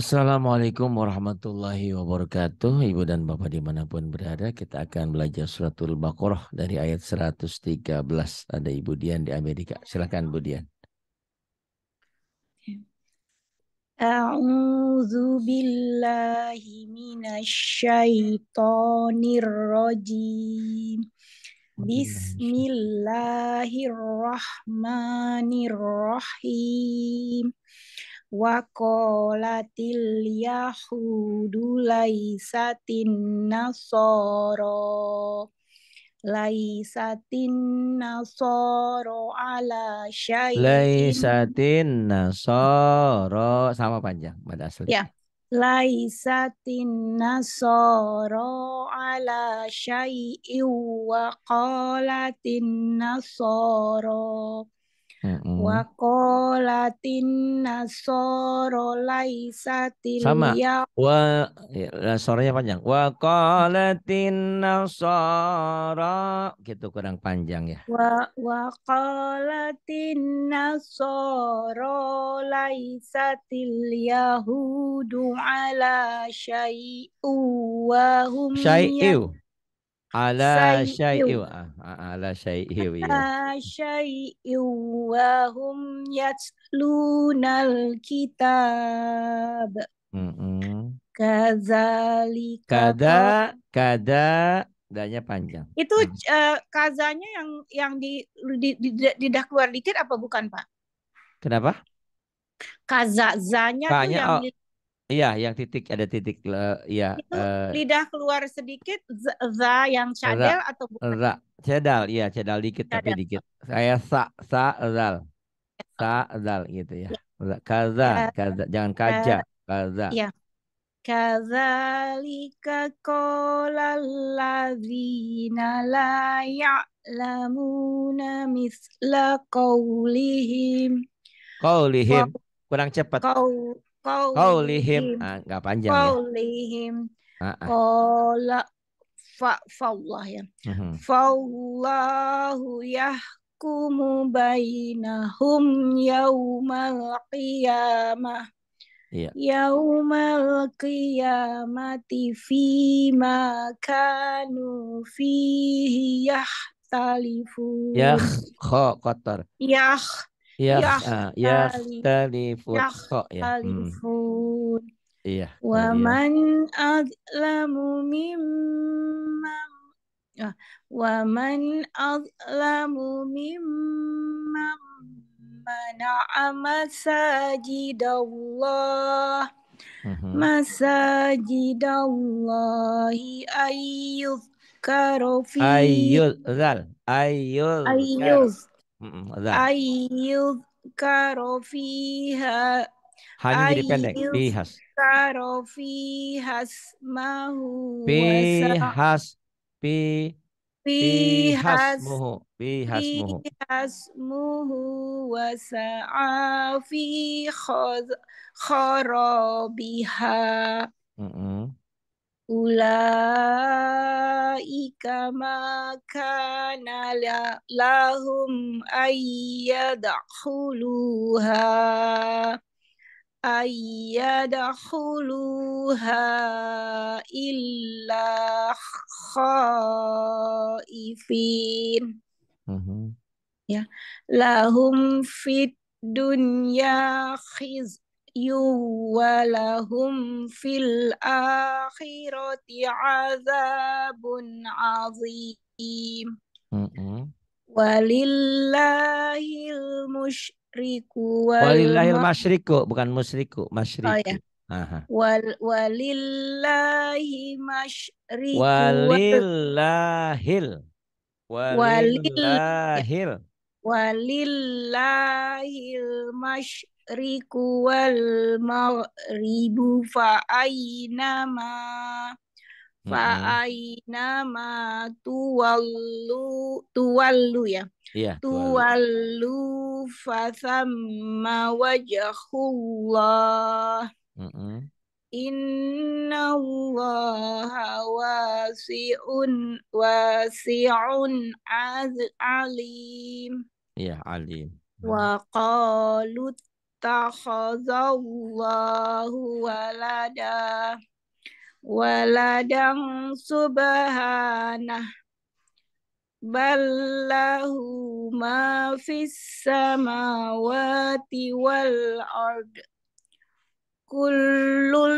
Assalamualaikum warahmatullahi wabarakatuh. Ibu dan Bapak dimanapun berada, kita akan belajar suratul Baqarah dari ayat 113. Ada Ibu Dian di Amerika. Silakan Ibu Dian. A'udzu billahi minasyaitonir rajim. Bismillahirrahmanirrahim. Wakolatil yahudu laisatin nasoro Laisatin nasoro ala syai'in Laisatin nasoro Sama panjang pada asli Ya Laisatin nasoro ala syai'in Wa qalatin nasoro Mm-hmm. Wakolatin nasoro laisatil Sama. Ya. Wa ya, sorenya panjang. Wakolatin nasoro gitu kurang panjang ya. Wa wakolatin nasoro laisatil yahudu ala syai'u wa hum syai'u. Ya-. Ala syai'i wa ah, ah, ah, ala syai'i wa ala iya. syai'i wa hum yatlunal kitab. Mm Kazalika. Kada kada danya panjang. Itu uh, mm. eh, kazanya yang yang di, di, di, keluar dikit apa bukan Pak? Kenapa? Kaza zanya Kanya, yang oh, di, Iya, yang titik ada titik le, ya. Itu uh, lidah keluar sedikit za yang cadel atau bukan? Za, iya, cadel, iya cadel dikit cadel. tapi dikit. Saya sa sa zal. Sa zal gitu ya. ya. Kaza, kaza, jangan kaja, kaza. Iya. Kazalika qala alladzina la ya'lamuna misla qawlihim. Qawlihim kurang cepat. Qaul Ah, ya. Kau lihim, enggak ah, ah. panjang Qaulihim. ya. Qala fa faullah ya. Mhm. Faallahu yahkumu bainahum yaumal qiyamah. Ya. Yaumal qiyamati fima kanu fihi yahtalifun. Yah, kho kotor. Yah, Iya, eh, ya Yakhtalifun. Hmm. Ya Iya. Ya man adlamu mimman ah, wa man adlamu mimman mana'a masajidallah mm-hmm. Allah ayyuz karofi ayyuz zal ayyuz ayyuz Ayil karofiha hanya jadi pendek. Pihas. Karo pihas mahu. Pihas. Pi. Pihas muhu. Pihas muhu. wasa'a fi kharabiha. Mm -hmm. أولئك ما كان لهم أن يدخلوها أن يدخلوها إلا خائفين لهم في الدنيا خزي walahum fil akhirati عذاب عظيم Mm -hmm. Walillahil musyriku bukan musriku, masyriku. Oh, ya. Wal walillahi masyriku walillahil walillahil walillahil masyriku masyriqu wal maghribu fa aynama fa aynama tuwallu tuwallu ya. yeah, Tuwallu fa thamma wajhullah. Mm -hmm. Inna Allah wasi'un wasi'un az iya, alim. ya alim. Wa qalut takhazallahu walada waladang subhanah ballahu ma fis samawati wal ard kullul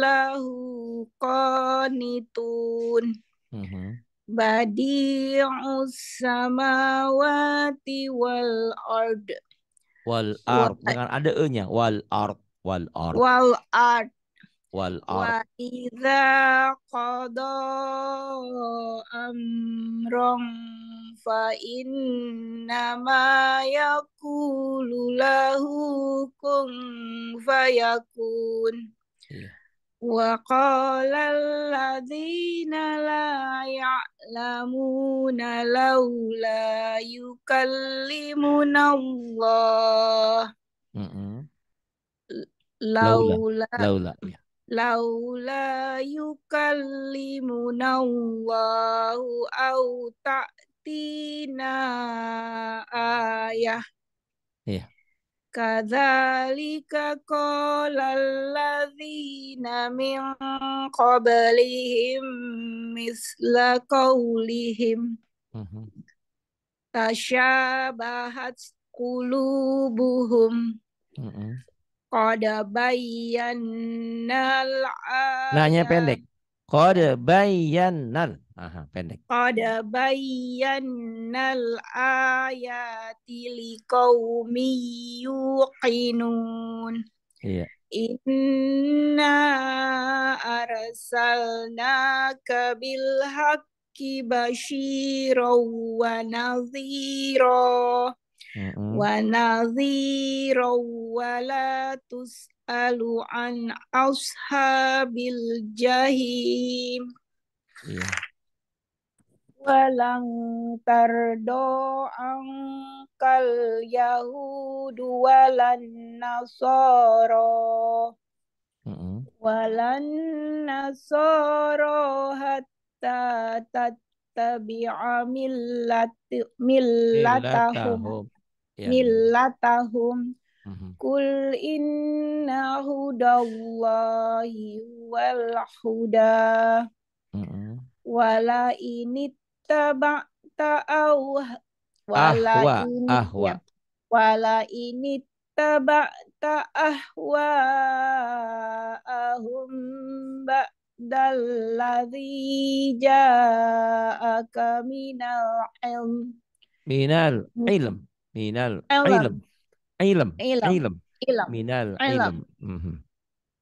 lahu qanitun mm -hmm. badi'us samawati wal ard wal art dengan ada e-nya wal art wal art wal art wal art wa idza qada amran fa inna ma yaqulu lahu kun fayakun yeah. وقال الذين لا يعلمون لولا يكلمنا الله لولا لولا لولا يكلمنا الله أو تأتينا آية yeah. Kadzalika qala alladhina min qablihim misla qawlihim mhm. tasyabahat qulubuhum mhm. Qada bayyannal Nanya pendek. Qada bayyannal. Aha, pendek. Qad ayat ayati yuqinun. Iya. Inna arsalnaka bil haqqi basyiran wa nadhira. Wa nadhira wa la tus'alu an ashabil jahim. Iya walang tardo ang kal Yahudu walan nasoro. Walan nasoro hatta tatabi'a millat, millatahum. Millatahum. Ya, ya. Mm-hmm. Kul inna hudallahi wal huda. Wala init taba'ta aw wala ahwa, ini ahwa. Ya, wala ini taba'ta ahwa ahum dalladhi ja'aka minal ilm minal hmm. ilm minal ilm ilm ilm ilm minal ilm. Mhm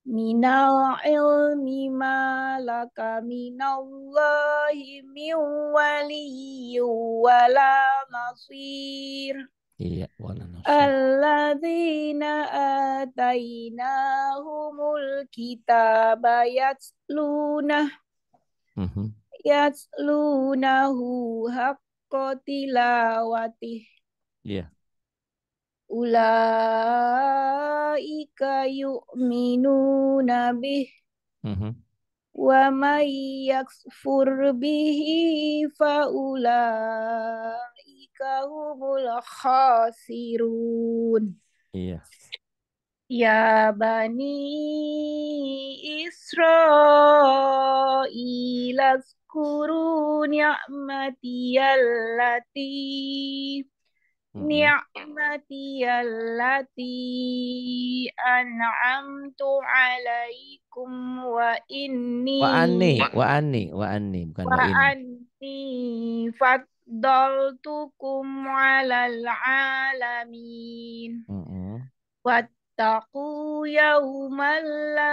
minal ilmi ma laka minallahi min waliyu wala nasir Iya, wala nasir. Alladzina atainahumul kitaba yatlunah. Mhm. Yatlunahu haqqa tilawatih. Iya ulaika yu'minuna bih mm-hmm. wa may yakfur bihi fa ulaika humul khasirun iya Ya Bani Israel, Kuru ni'mati allati ni'matiyal lati an'amtu alaikum wa inni wa anni wa anni wa anni bukan wa, wa anni faddaltukum 'alal alamin mm -hmm. wattaqu yawman la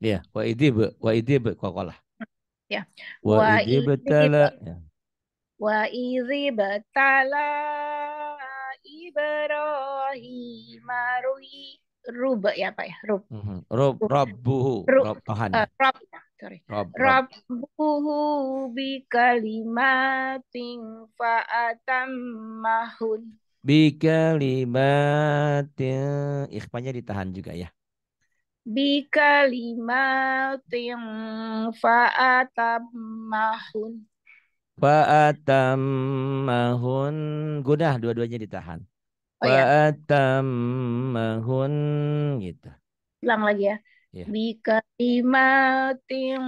Iya. Ya, wa idib wa idib qaqalah. Ya. Wa idib tala. Wa idib tala Ibrahim ruhi rub ya Pak ya, rub. Mhm. Rub rabbuhu, rabbahan. Eh, Rabb ya, sorry. Rabbuhu bi kalimatin atammahun. Bi kalimatin ikhfanya ditahan juga ya bikalimatin fa'atammahun mahun, gunah dua-duanya ditahan oh, iya. faatam mahun gitu ulang lagi ya yeah. bikalimatin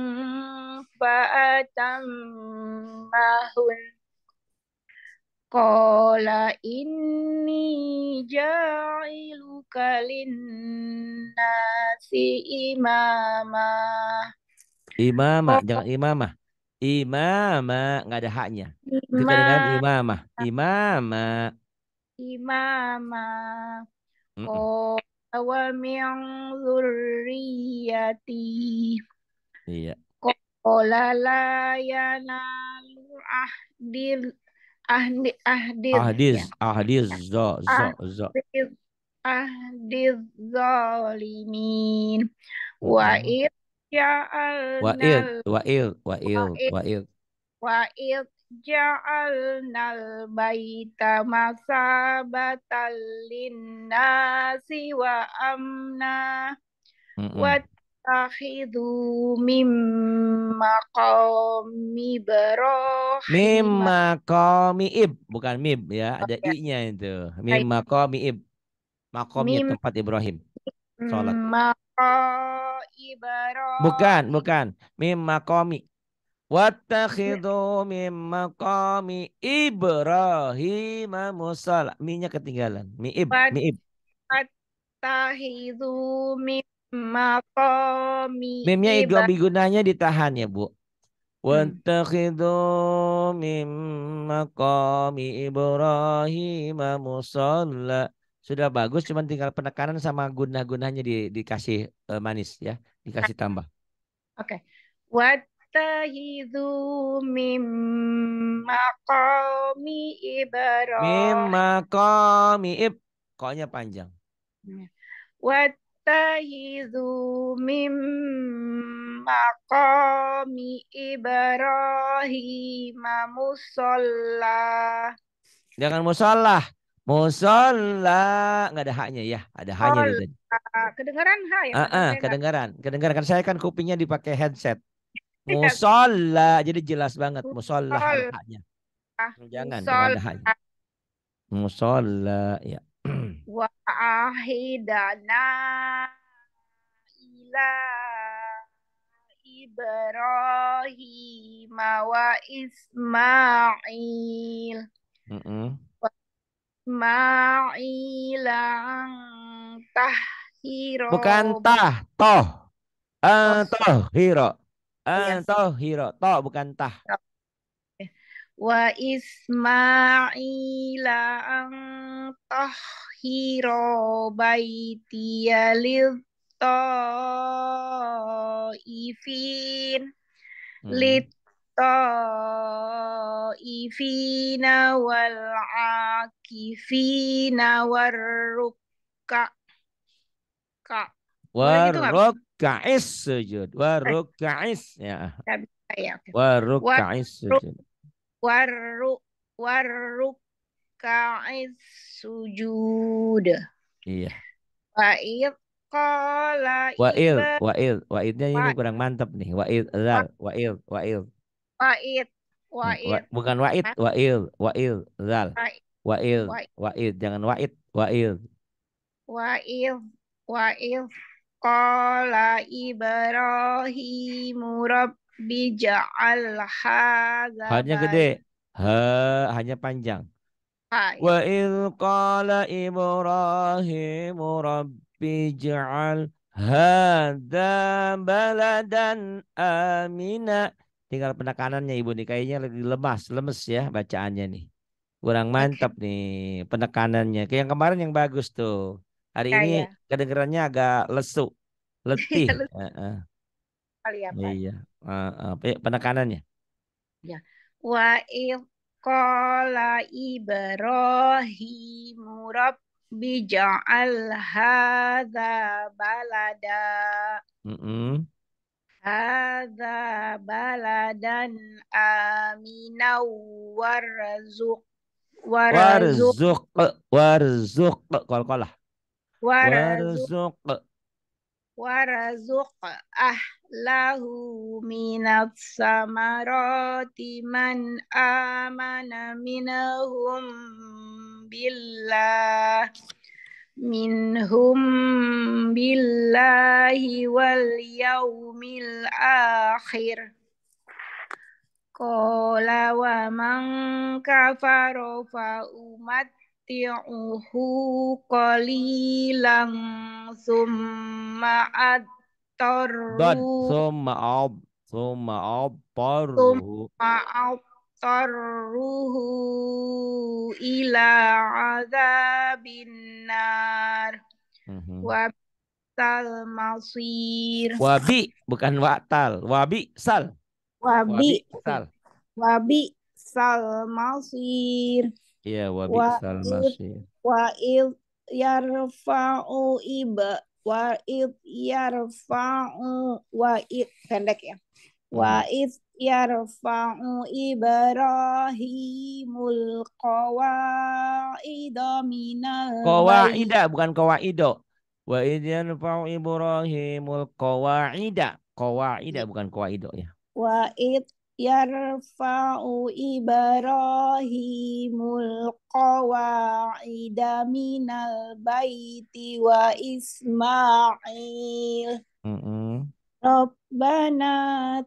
fa'atammahun Kola ini ja'ilu rabbuka linnasi imama. Imama, oh. jangan imama. Imama, nggak ada haknya. Imama. imama. Imama. Imama. Mm -mm. Oh, wa min luriati. Iya. Qala la yanalu ahdir ahdi ahdi. ahdiz ya. ahdi ahdiz zo zo zo ahdizzalimin wa id ja'alna wa id wa id wa id wa id wa id ja'alnal baita masabatan linnasi wa amna wa takhidhu mim maqami ibrahim mim maqami ib bukan mib ya ada oh, ya. i-nya itu mim maqami ib Makomnya tempat Ibrahim. Salat. Hmm, Ibrahim. Bukan, bukan. Mim makomi. Wattakhidu iya. mim makomi Ibrahim musala. Minya ketinggalan. Mi ib, mi ib. Wattakhidu mim makomi Mimnya ib gunanya ditahan ya, Bu. Hmm. Wattakhidu mim makomi Ibrahim musala sudah bagus cuman tinggal penekanan sama guna-gunanya di, dikasih uh, manis ya dikasih tambah oke okay. wattakhidhu mim maqami ibrahim mim ib koknya panjang iya. wattakhidhu mim maqami ibrahim musalla jangan musallah Musola nggak ada haknya ya, ada haknya oh, tadi. Kedengaran ha ya. Uh, uh, kedengaran, kedengaran kan saya kan kupingnya dipakai headset. Iya. Musola, jadi jelas banget musola haknya. Ah, hmm, jangan musola. ada haknya. Musola ya. Wahidana ila Ibrahim wa Ismail. Mm -mm. Ma'ilang tahiro. Bukan tah, toh. Uh, toh hiro. Uh, toh hiro. Toh bukan tah. Wa Ismaila ang tahiro baitia lil toh, Hmm. Lit taifina wal akifina war ruka ka war is sujud war is ya ya war sujud war war is sujud iya wa Qala wa'il wa'il ini kurang mantap nih wa'il zal wa'il wa'il Wa'id. Wa'id. Bukan wa'id, wa'il, wa'il, zal. Wa'il, wa'id, jangan wa'id, wa'il. Wa'il, wa'il. Qala Ibrahim Rabbi ja'al hadza. Hanya gede. Ha, hanya panjang. Ya. Wa il qala Ibrahim Rabbi ja'al hadza baladan amina tinggal penekanannya Ibu nih kayaknya lebih lemas, lemes ya bacaannya nih. Kurang mantap okay. nih penekanannya. Kayak yang kemarin yang bagus tuh. Hari Kaya. ini kedengarannya agak lesu, letih. Uh, uh. Iya. Uh, uh. Penekanannya. Ya. Wa qala Ibrahim rabbi ja'al hadza balada. Mm -mm. هذا بلدا آمنا وارزق وارزق وارزق قل قل وارزق وارزق أهله من الثمرات من آمن منهم بالله minhum billahi wal yaumil akhir Qala wa man kafara fa umatti'uhu qalilan summa attarru Dad, summa ab, summa ab, Summa ab tarruhu ila azabin nar. Mm-hmm. Wa masir. Wabi bukan watal, wabi sal. Wabi, sal. Wabi sal masir. Iya, wabi sal masir. Wa il yarfa'u iba wa il yarfa'u wa pendek ya Wa hmm. idh yarfa'u Ibrahimul qawa'ida minal Qawa'ida bukan qawa'ido Wa idh yarfa'u Ibrahimul qawa'ida Qawa'ida hmm. bukan qawa'ido ya Wa idh yarfa'u Ibrahimul qawa'ida minal baiti wa Ismail mm -mm. Robbana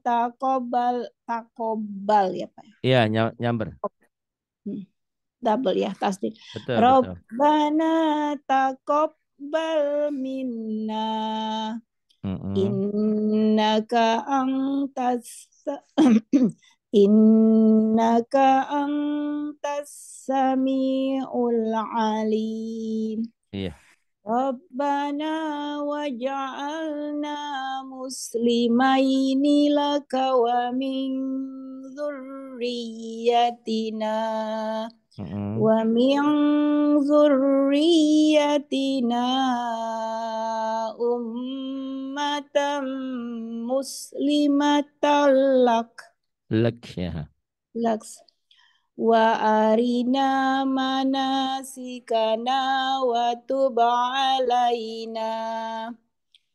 takobal takobal ya Pak. Ya? Iya nyamber. Hmm, double ya tasdid. Betul, Robbana takobal minna. Mm -hmm. Innaka antas innaka antas samiul alim. Iya. Rabbana waj'alna muslimaini laka wa min dhurriyatina wa min dhurriyatina ummatan muslimatan ya. wa arina manasikana wa tub alaina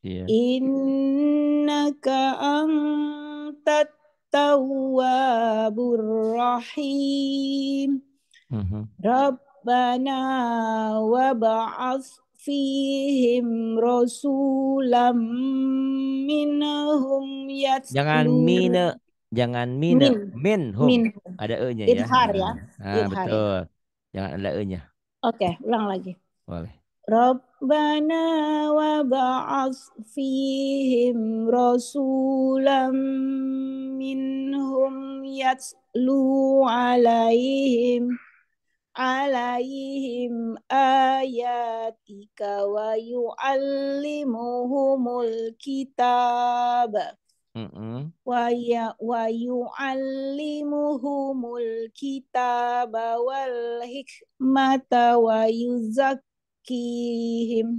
yeah. innaka antat tawwabur rahim mm-hmm. rabbana wa ba'ats fihim rasulam minhum yatlu jangan mina Jangan ya. min min, hum. min. Ada e-nya ya. Idhar ya. ya. Hmm. Ah, ya. betul. Jangan ada e-nya. Oke, okay, ulang lagi. Boleh. Rabbana wa ba'ats fihim rasulam minhum yatlu alaihim alaihim ayatika wa yu'allimuhumul kitab Wahyu ya wa yu'allimuhumul kitaba wal hikmata wa yuzakkihim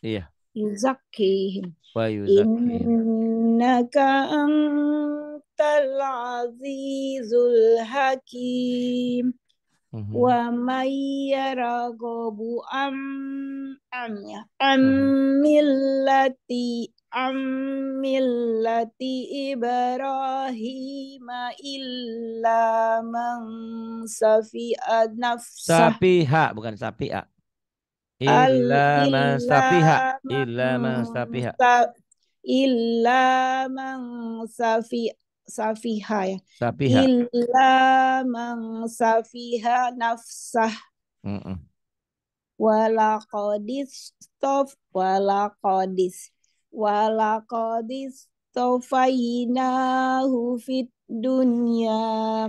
iya yuzakkihim wa yuzakkihim innaka antal azizul hakim Mm-hmm. wa mayyaragobu am amnya ya am mm-hmm. millati am millati ibrahima illa man safi'a nafsa safiha bukan safi'a illa man safiha illa man safiha illa mang safi safiha ya. Safiha. Illa man safiha nafsah. Mm -mm. Wala qadis tof wala qadis. Wala qadis tofayinahu fit dunya.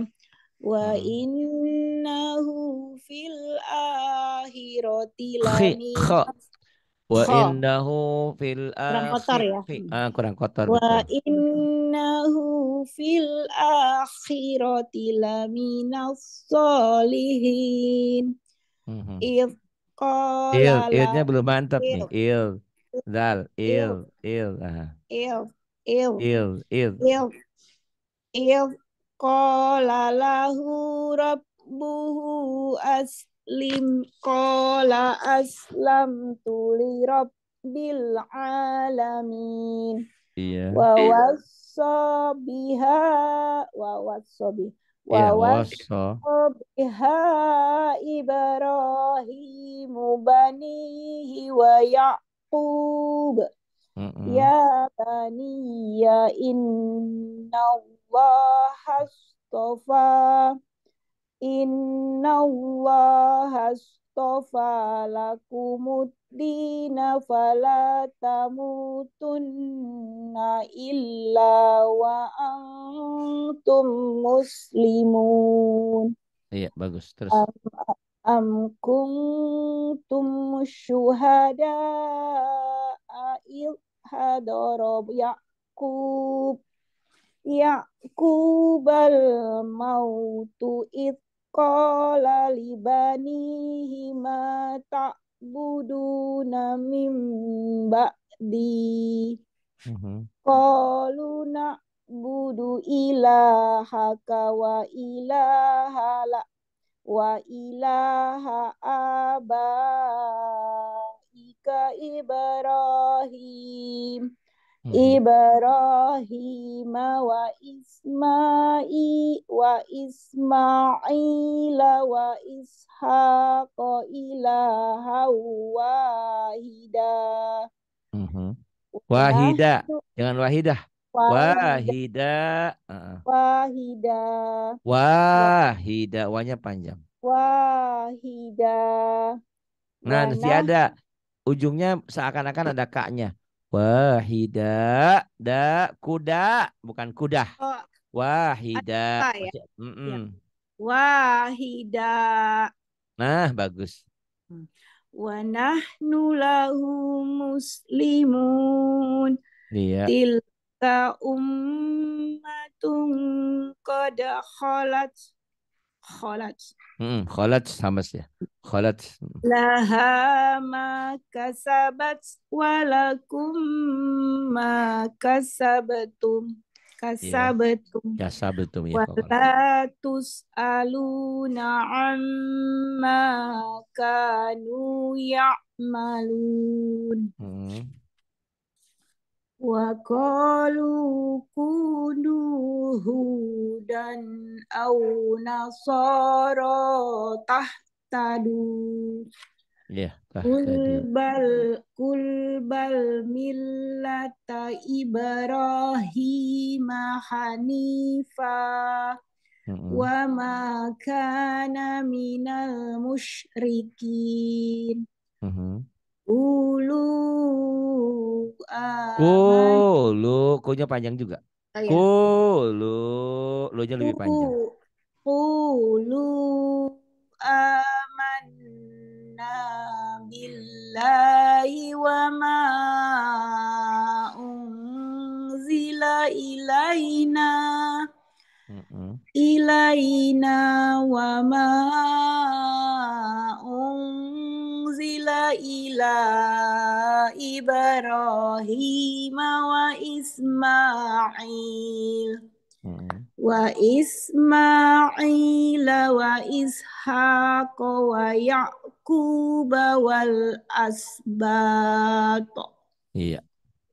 Wa mm. innahu fil akhirati laminal Wa innahu fil akhirati. Kurang kotor ya. Uh, kurang kotor. Wa in innahu fil akhirati laminas solihin. Il, il, ilnya belum mantap nih. Il, dal, il, il, il, il, il, il, il, il, Qala lahu rabbuhu aslim Qala aslam tuli rabbil alamin Iya. Wa ووصى بها ووصى بها إيه، ووصى بها إبراهيم بنيه ويعقوب يا بني إن الله اصطفى إن الله اصطفى istofa lakumuddina falatamutunna illa wa antum muslimun. Iya, bagus. Terus. Am, am kuntum syuhada a'il hadarob ya'kub ya'kubal mautu itu Qala libani ma ta'buduna mim ba'di. Mhm. Qalu na'budu ilahaka wa ilaha la wa ilaha abaika Ibrahim Hmm. Ibrahim wa Ismail wa Ismaila wa Ishaq إلها واحدا Wahida, mhm. jangan wahidah wahida wahida wahida wanya panjang wahida nah nanti ada ujungnya seakan-akan ada kaknya Wahida, da kuda, bukan kuda. Oh, Wahida. Ya? Mm -mm. Ya. Wahida. Nah, bagus. Hmm. Wa nahnu muslimun. Iya. Tilka ummatun qad khalat Kholat, Hmm, kholat sama sih ya. Khalaj. Laha ma kasabat walakum ma kasabatum. Kasabatum. Ya. Kasabatum ya. Wala tus'aluna amma kanu ya'malun. Hmm. Wa kalu kunu hudan au nasoro tahtadu Kulbal iya, kul bal Hanifa Wa ma kana minal musyrikin mm-hmm. Ulu aman. Kulu, kulunya panjang juga. Oh, iya. Kulu, lu lebih panjang. Kulu amanna billahi wa ma unzila ilaina ilaina wa ma unzila ila Ibrahim wa Ismail hmm. wa Ismail wa Ishaq wa Ya'qub wal asbat. Iya.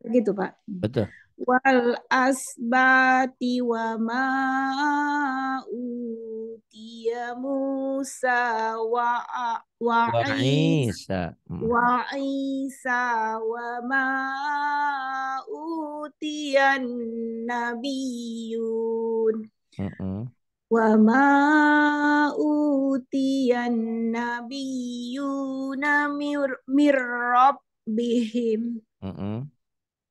Gitu, Pak. Betul wal asbati wa ma utiya Musa wa wa, Isa hmm. wa Isa wa ma utiya nabiyun wa ma utiya nabiyuna mir, mir rabbihim mm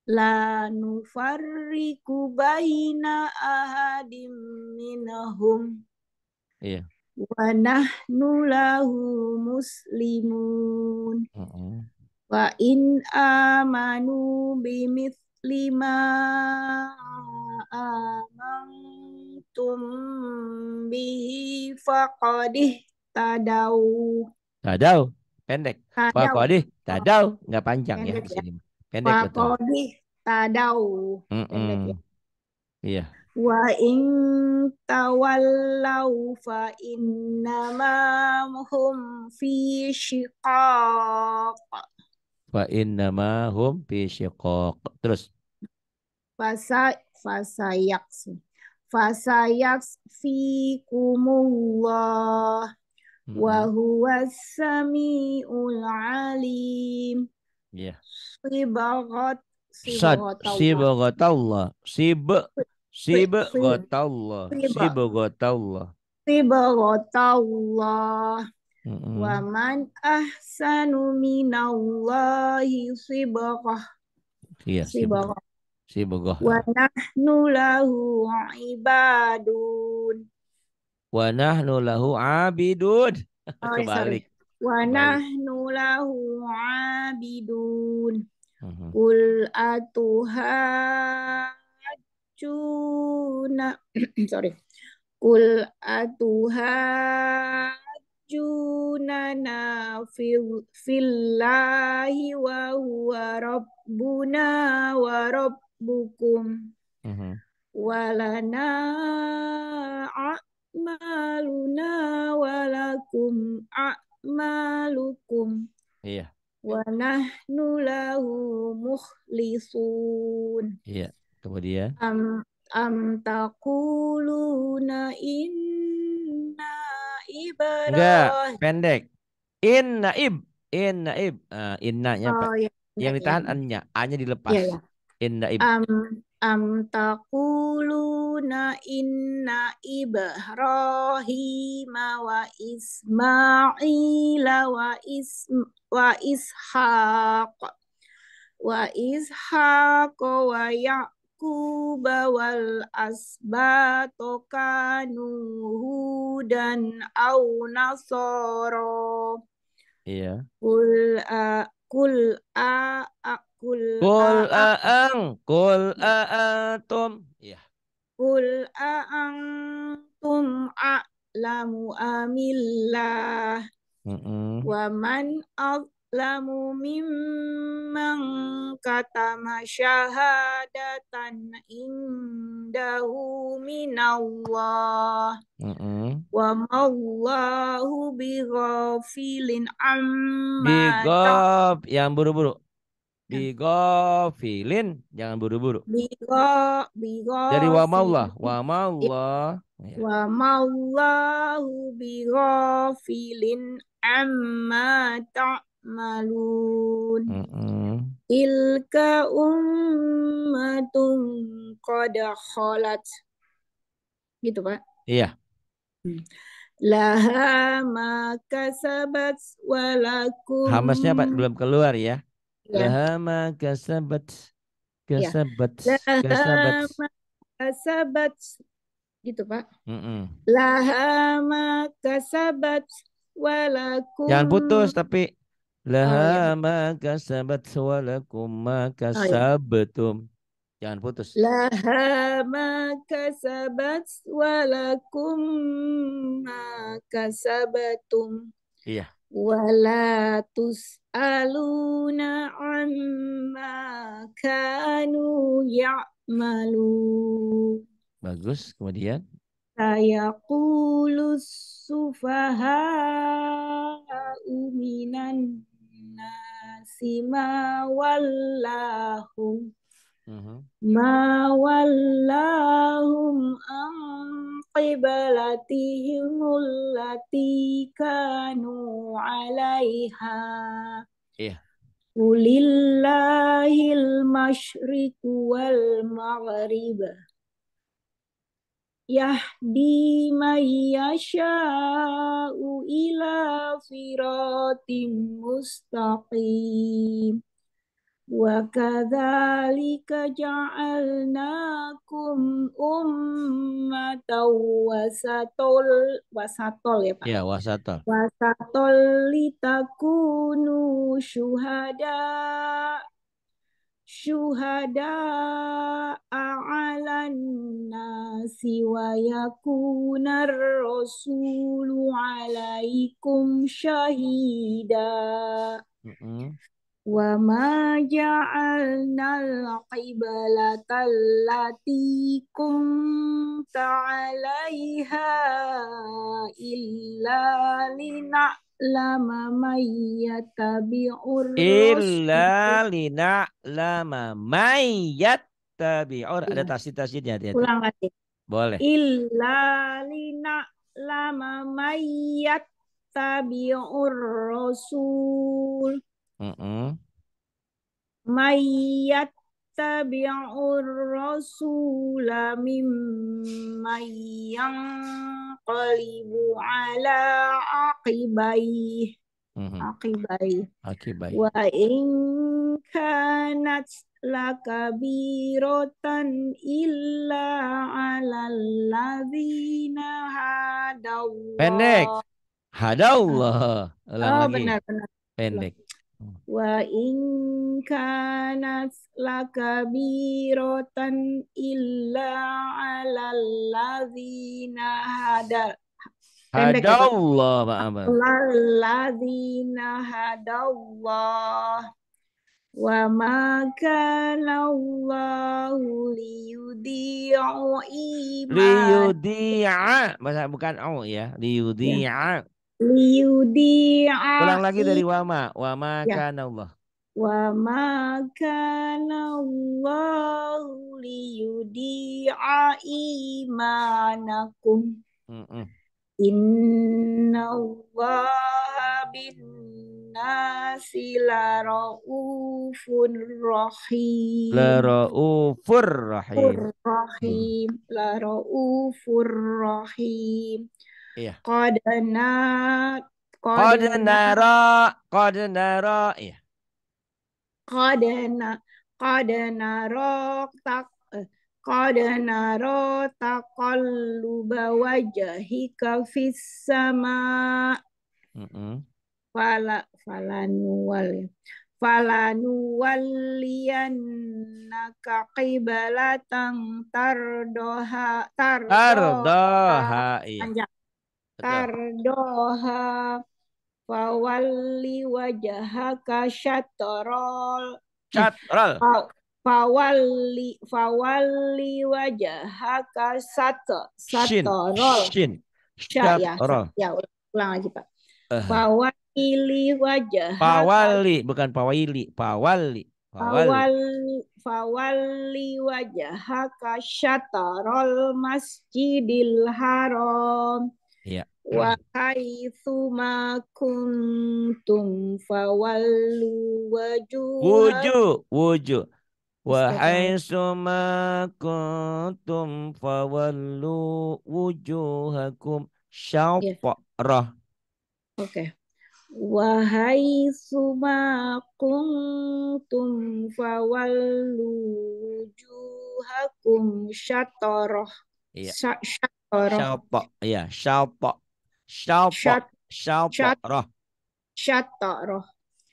La nufarriku baina ahadim minahum. Iya. Wa nahnu lahu muslimun. Mm -hmm. Wa in amanu bimith lima amantum bihi faqadih tadau. Tadau, pendek. Faqadih tadau, nggak panjang ya pendek, ya di sini. Ya. Pendek Wa betul. Qadhi tadau. Mm -mm. Pendek ya. Iya. Wa in tawallau fa innama hum fi shiqaq. Fa innama hum fi shiqaq. Terus. Fasa fasayaks. Fasayaks fi kumullah. Hmm. Wa huwa samiul alim. Iya. Sibagot Allah. Sib Allah. Sibagot Allah. Wa man ahsanu minallahi sibagah. Iya. Sibagah. Sibagah. Wa nahnu lahu ibadun. Wa nahnu lahu abidun. Kebalik. Wa nahnu lahu abidun. Kul atuhajuna. Sorry. Kul atuhajunana fil fillahi wa huwa rabbuna wa rabbukum. Walana a'maluna walakum a'maluna Malukum, Iya. Wa nahnu lahu mukhlisun. Iya. Kemudian am am taquluna inna ibrahim. Enggak, pendek. Inna ib, inna ib. Uh, innanya oh, iya, iya, yang ditahan iya. annya, a-nya dilepas. Iya, iya. Inna ib. Am am taqulu yaquluna inna Ibrahim wa ismaila wa is wa ishaq wa ishaq wa yaqub wal asbat kanu hudan aw nasara iya kul a kul a, a kul kul aang kul aatum iya. Kul a'antum a'lamu amillah wa man a'lamu mimman katama syahadatan indahu minallah Mm-mm. wa mallahu bighafilin amma bighaf yang buru-buru Bigo kan. filin jangan buru-buru. Bigo, bigo. Jadi wa maullah, wa maullah. Iya. Wa maullahu filin amma ta'malun. malun ilka ummatun qad khalat. Gitu, Pak. Iya. Hmm. Laha ma kasabat walakum. Hamasnya Pak belum keluar ya. Ya. Lahama kasabat. Kasabat. Ya. Kasabat. Kasabat. Gitu, Pak. Mm -mm. Lahama kasabat walakum. Jangan putus tapi lahama oh, iya. kasabat walakum makasabatum. Oh, iya. Jangan putus. Lahama kasabat walakum makasabatum. Iya wala tus'aluna amma kanu ya'malu. Bagus, kemudian? saya sufaha'u sufaha uminan nasima wallahum Mm-hmm. ma wallahum an allati kanu 'alaiha iya Ulillahil masyriq wal maghrib Yahdi yasha'u ila firatim mustaqim وكذلك جعلناكم أمة wasatol wasatol ya Pak. Iya, wasatol. Wasatol litakunu syuhada syuhada a'alan nasi wa yakunar rasulu alaikum syahida. Mm -hmm. وما جعلنا القبلة التي كنت عليها إلا لنعلم من يتبع الرسل إلا لنعلم من يتبع ada iya. tasdid-tasdidnya hati Ulang lagi. Boleh. Illa lama mayyat tabi'ur rasul. Mm-mm. Mayyat tabi'ur rasula mimman qalibu ala aqibai. Mm-hmm. Aqibai. Aqibai. Wa in kanat lakabirotan illa ala alalladzina hadallah. Pendek. Hadallah. Ulang oh, lagi. benar benar. Pendek. Wa in kanat lakabiratan illa alal ladzina hada. Ya, hadallah, Pak Amar. Ladzina hadallah. Wa ma kana Allahu liyudi'a Liyudi'a, bahasa bukan au ya, liyudi'a. yeah liudi Ulang lagi dari wama. Wama ya. kana Allah. Wama kana Allah liudi imanakum. Mm -mm. Inna Allah bin nasi la ra'ufun rahim. La ra'ufur rahim. Rahim. La ra'ufur rahim. Iya. Kodena. Kodena. Kodena. Iya. Kodena. Kodena. tak. Eh, kodenaro bawa jahi kafis sama. Fala nual. Fala, falanual falanuwalliyannaka qiblatan tardoha tardoha, tardoha iya tardoha fawalli wajahaka shatorol. syatrol fawalli fawalli wajahaka sat satrol shin shatorol. ya, ya ulang lagi Pak uh. fawalli fawali fawalli bukan pawali pawali Fawalli, fawalli wajahaka shatorol masjidil haram. Ya. Wa ma kuntum fawallu wujuh. Wujuh, wujuh. Wa ma kuntum fawallu wujuhakum syafrah. Oke. Wahai suma kuntum fawallu wujuhakum syatoroh. Iya. Syaupo. Iya, syaupo. roh, Syaupo. roh.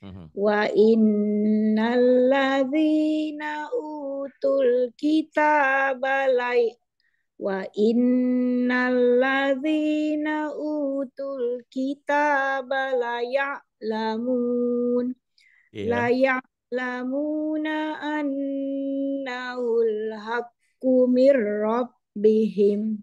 Mhm. Wa innal ladzina utul kitaba lai wa innal ladzina utul kitaba la ya'lamun yeah. la ya'lamuna annahul haqqu mir rabbihim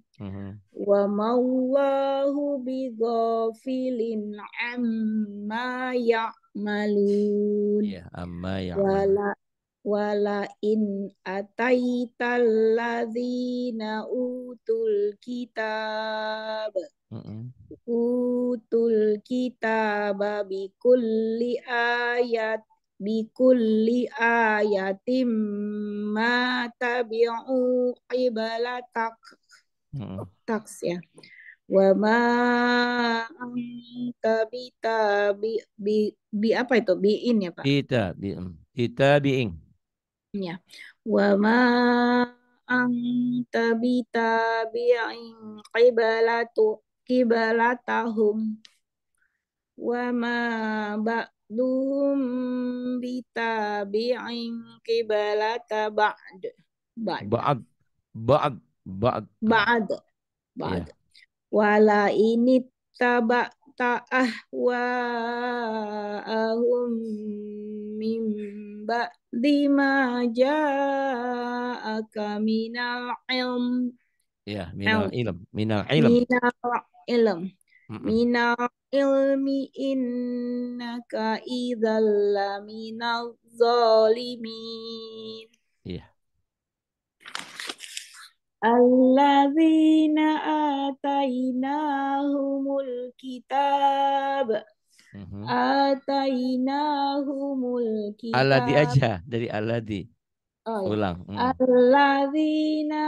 Wa maulahu bighafilin amma ya'malun. Ya, amma ya'malun. Wala in ataita alladhina utul kitab mm-hmm. utul kitab bi kulli ayat bi kulli ayatim ma tabi'u ibalatak hmm. taks ya wa ma anta bi, bi apa itu Bi in ya pak ita bi ita biing ya wa ma anta bita in qibalatu qibalatahum wa ma ba ba'dum bitabi'in kibalata ba'd ba'd ba'd ba'd Ba'd. Ba'd. Ba'd. Yeah. Wala ini taba ta'ah ahwa ahum min ba'di ma ja'aka minal ilm. Ya, yeah, minal ilm. Minal ilm. Minal ilm. mina Minal ilmi innaka idzal minal zalimin. Iya. Yeah alladzina atainahumul kitab mhm. atainahumul kitab Alladzi aja dari alladzi. Oh, iya. ulang. Hmm. Alladzina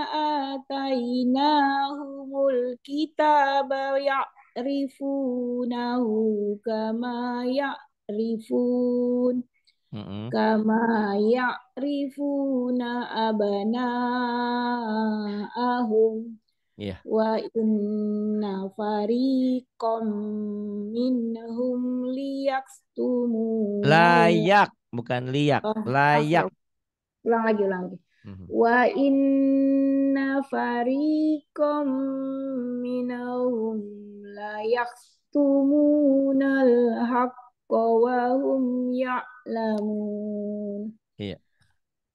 atainahumul kitab ya'rifunahu kama ya'rifun. Kama ya'rifuna abana'ahum. Yeah. Wa inna fariqam minhum liyakstumu. Layak, bukan liyak. Oh, layak. Okay. Ulang lagi, ulang lagi. Mm-hmm. Wa inna fariqam minhum layakstumunal haq wahum ya'lamun. Iya.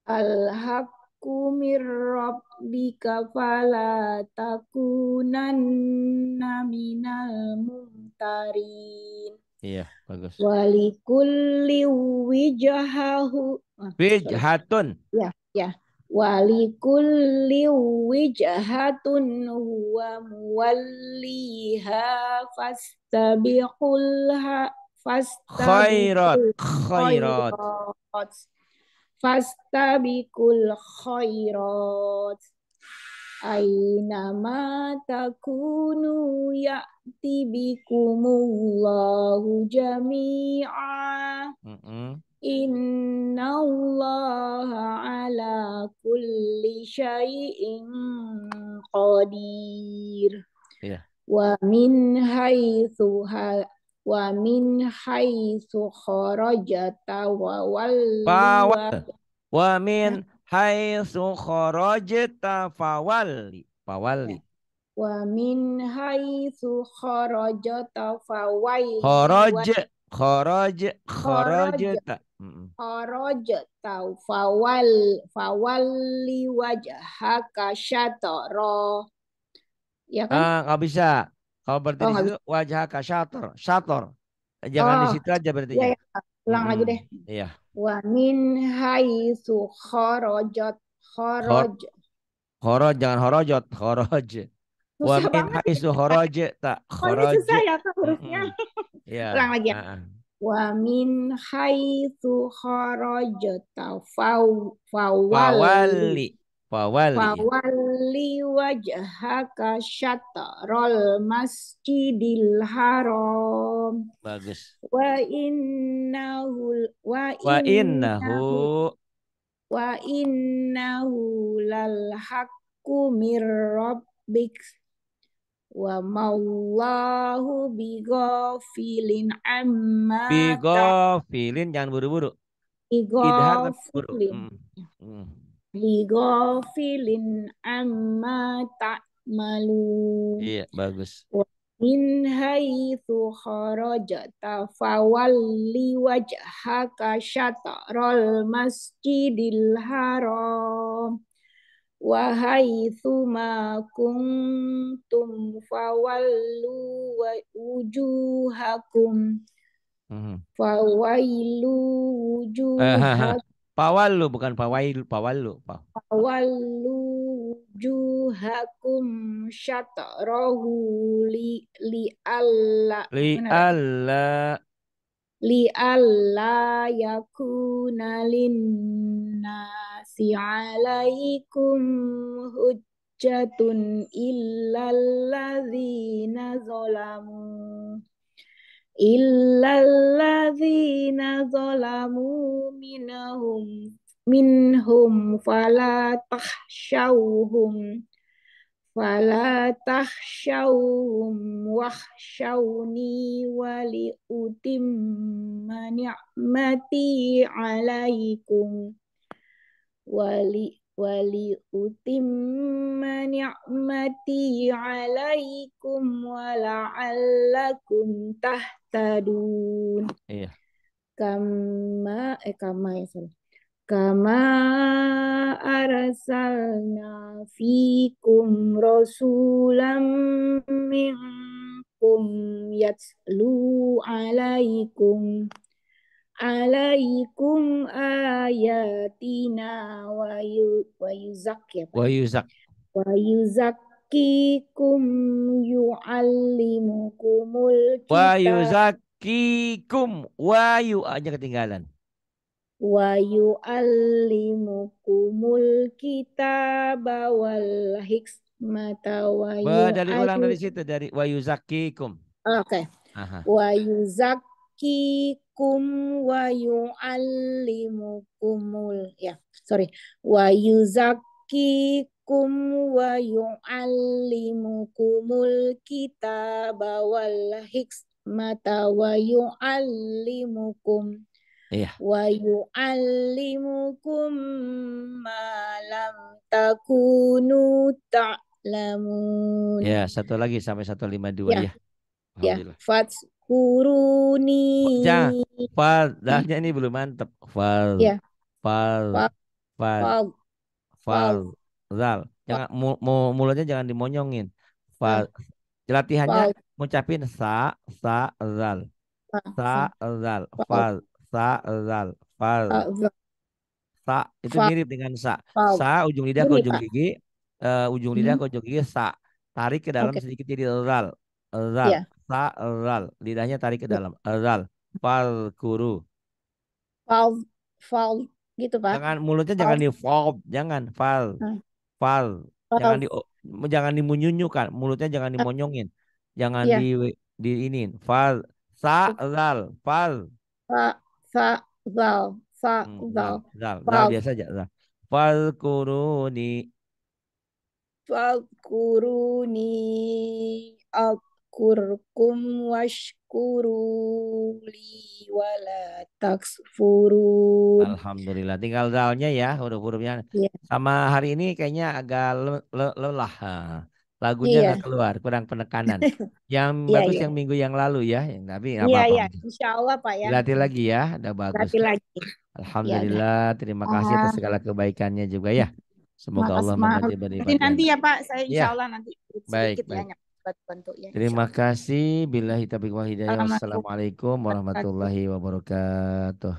Al-haqqu mir rabbika fala takunanna minal mumtarin. Iya, bagus. Walikulli wijahahu. Ah, wijhatun. Ya, ya. Walikulli wijhatun huwa muwalliha fastabiqul ha خيرات خيرات فاستبقوا الخيرات أينما تكونوا يأتي بكم الله جميعا إن الله على كل شيء قدير yeah. ومن حيث wa min haitsu kharajta wa wal wa min haitsu kharajta fawalli fawalli wa min haitsu kharajta fawalli kharaj kharaj kharajta kharajta fawal fawalli wajhaka syatara ya kan ah nggak bisa kalau berarti oh, di wajah syator, syator. Jangan oh, di situ aja berarti. Iya, ya. Iya. Ulang lagi hmm, deh. Iya. Wa min haitsu kharajat kharaj. Kharaj jangan horojot, kharaj. Wa min haitsu ya. kharaj tak kharaj. Oh, susah ya kan hurufnya. Iya. Ulang lagi ya. Wa min haitsu fau fawali. Fawali. Wawali. Wawali wajhaka syatrol masjidil haram. Bagus. Wa innahu wa, wa innahu wa innahu lal haqqu mir rabbik wa mallahu bighafilin amma bighafilin jangan buru-buru. Bighafilin. Hmm. hmm ligofilin amma malu. Iya, bagus. Min ta kharajta fawalli wajhaka syatrul masjidil haram. Wa haitsu ma kuntum fawallu wujuhakum. Mhm. Fawailu eh, wujuhakum. Pawalu bukan pawailu, Pawalu. Pawalu juhakum syatrahu li li alla li alla li alla yakuna linnasi alaikum hujjatun illal zalamu إلا الذين ظلموا منهم منهم فلا تخشوهم فلا تخشوهم واخشوني ولأتم نعمتي عليكم ولأتم ولأتم نعمتي عليكم alaikum تهتدون iya. kama eh kama ya salah kama arsalna fikum rasulam minkum yatslu alaikum alaikum ayatina wa yu wa yuzak ya Wa yuzak. Wa yuzakikum yuallimukumul kitab. Wa yuzakikum wa yu aja ah, ketinggalan. Wa yuallimukumul kitab wal hikmata wa yu. Dari ulang dari situ dari wa yuzakikum. Oh, oke. Okay. Wa yuzak yuzakikum wa yu'allimukumul ya sorry wa yuzakikum wa yu'allimukumul kitaba wal hikmata wa yu'allimukum Iya. Wa yu'allimukum ma lam takunu ta'lamun. Ya, satu lagi sampai 152 ya. ya. Ya, Fats kuruni. Ya, fal. Dahnya ini belum mantep Fal. Ya. Fal. Fal. Fal. fal. Zal. Jangan mu, mulanya mulutnya jangan dimonyongin. Fal. Ya. Latihannya ngucapin sa sa zal. Ah, sa zal. Fal. Sa zal. Fal. Sa itu mirip dengan sa. Sa ujung lidah ke ujung gigi. Eh, ujung lidah hmm. ke ujung gigi sa. Tarik ke dalam sedikit jadi zal. Zal. Ya. Sa'ral. Lidahnya tarik ke iya. dalam. fal guru. Fal. Fal. Gitu Pak. Jangan mulutnya fal. jangan di fal, Jangan. Fal. Fal. Jangan di jangan dimunyunyukan. Mulutnya jangan dimonyongin. Jangan ya. di di ini. Fal. Sa'ral. Fal. Sa. Sa. Zal. Hmm, sa. Zal. Zal. Zal biasa aja. Zal. Falkuruni. Falkuruni. Al kurkum washkuru li wala taksfurun. Alhamdulillah. Tinggal dalnya ya huruf-hurufnya. Yeah. Sama hari ini kayaknya agak le le lelah. Lagunya yeah. keluar, kurang penekanan. yang yeah, bagus yeah. yang minggu yang lalu ya. Yang Tapi iya, apa-apa. Iya, yeah, Insya Allah Pak ya. Latih lagi ya, udah bagus. Latih lagi. Iya, Alhamdulillah, yeah, terima kasih atas segala kebaikannya juga ya. Semoga maaf, Allah mengajar beribadah. Nanti, nanti ya Pak, saya iya. insya Allah nanti. Baik, ya, baik. Banyak. Terima kasih. Bila hitabik wahidah. Assalamualaikum warahmatullahi wabarakatuh.